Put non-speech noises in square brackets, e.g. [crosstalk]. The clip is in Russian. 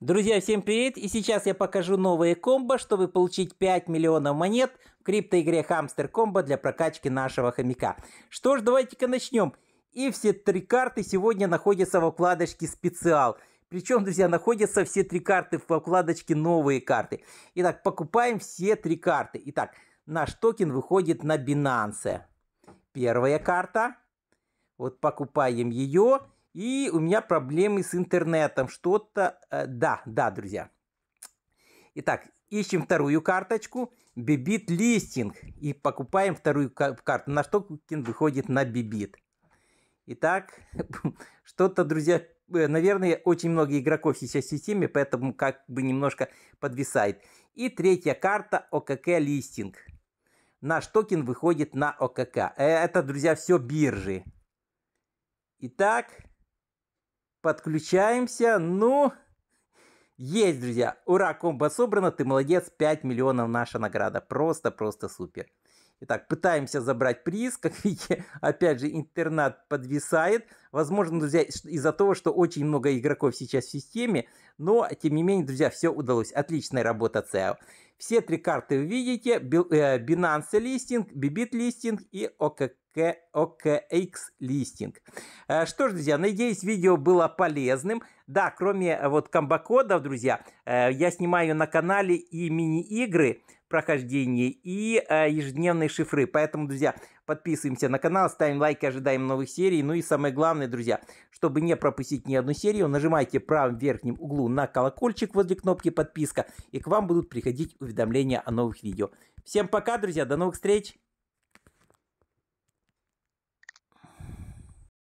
Друзья, всем привет! И сейчас я покажу новые комбо, чтобы получить 5 миллионов монет в криптоигре Хамстер Комбо для прокачки нашего хомяка. Что ж, давайте-ка начнем. И все три карты сегодня находятся во вкладочке «Специал». Причем, друзья, находятся все три карты во вкладочке «Новые карты». Итак, покупаем все три карты. Итак, наш токен выходит на Binance. Первая карта. Вот покупаем ее. И у меня проблемы с интернетом. Что-то... Э, да, да, друзья. Итак, ищем вторую карточку. Бибит листинг. И покупаем вторую карту. На что Кукин выходит на бибит. Итак, [laughs] что-то, друзья, э, наверное, очень много игроков сейчас в системе, поэтому как бы немножко подвисает. И третья карта ОКК листинг. Наш токен выходит на ОКК. Э, это, друзья, все биржи. Итак, Подключаемся. Ну, есть, друзья. Ура, комбо собрано. Ты молодец. 5 миллионов наша награда. Просто-просто супер. Итак, пытаемся забрать приз. Как [laughs] видите, опять же, интернат подвисает. Возможно, друзья, из-за того, что очень много игроков сейчас в системе. Но, тем не менее, друзья, все удалось. Отличная работа ЦАО. Все три карты вы видите. Э, Binance листинг, Bibit листинг и ОКК OKX листинг. Э, что ж, друзья, надеюсь, видео было полезным. Да, кроме э, вот комбокодов, друзья, э, я снимаю на канале и мини-игры прохождение и ежедневные шифры. Поэтому, друзья, подписываемся на канал, ставим лайки, ожидаем новых серий. Ну и самое главное, друзья, чтобы не пропустить ни одну серию, нажимайте в правом верхнем углу на колокольчик возле кнопки подписка, и к вам будут приходить уведомления о новых видео. Всем пока, друзья, до новых встреч!